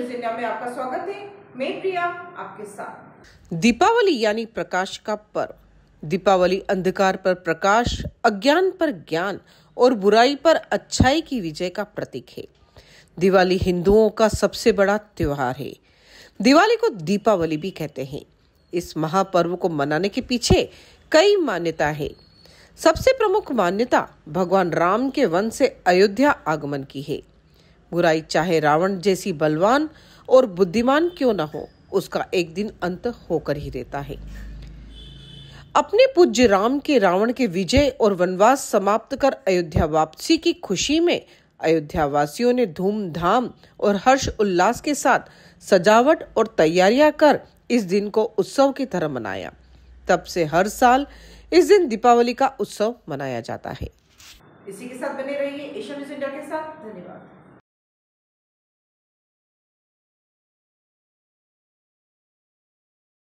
news India में आपका स्वागत है मैं प्रिया आपके साथ दीपावली यानी प्रकाश का पर्व दीपावली अंधकार पर प्रकाश अज्ञान पर ज्ञान और बुराई पर अच्छाई की विजय का प्रतीक है दिवाली हिंदुओं का सबसे बड़ा त्योहार है दिवाली को दीपावली भी कहते हैं इस महापर्व को मनाने के पीछे कई मान्यता है सबसे प्रमुख मान्यता भगवान राम के वन से अयोध्या आगमन की है बुराई चाहे रावण जैसी बलवान और बुद्धिमान क्यों ना हो उसका एक दिन अंत होकर ही रहता है अपने पूज्य राम के रावण के विजय और वनवास समाप्त कर अयोध्या वापसी की खुशी में अयोध्या वासियों ने धूमधाम और हर्ष उल्लास के साथ सजावट और तैयारियां कर इस दिन को उत्सव की तरह मनाया तब से हर साल इस दिन दीपावली का उत्सव मनाया जाता है इसी के साथ बने रहिए एशिया न्यूज इंडिया के साथ धन्यवाद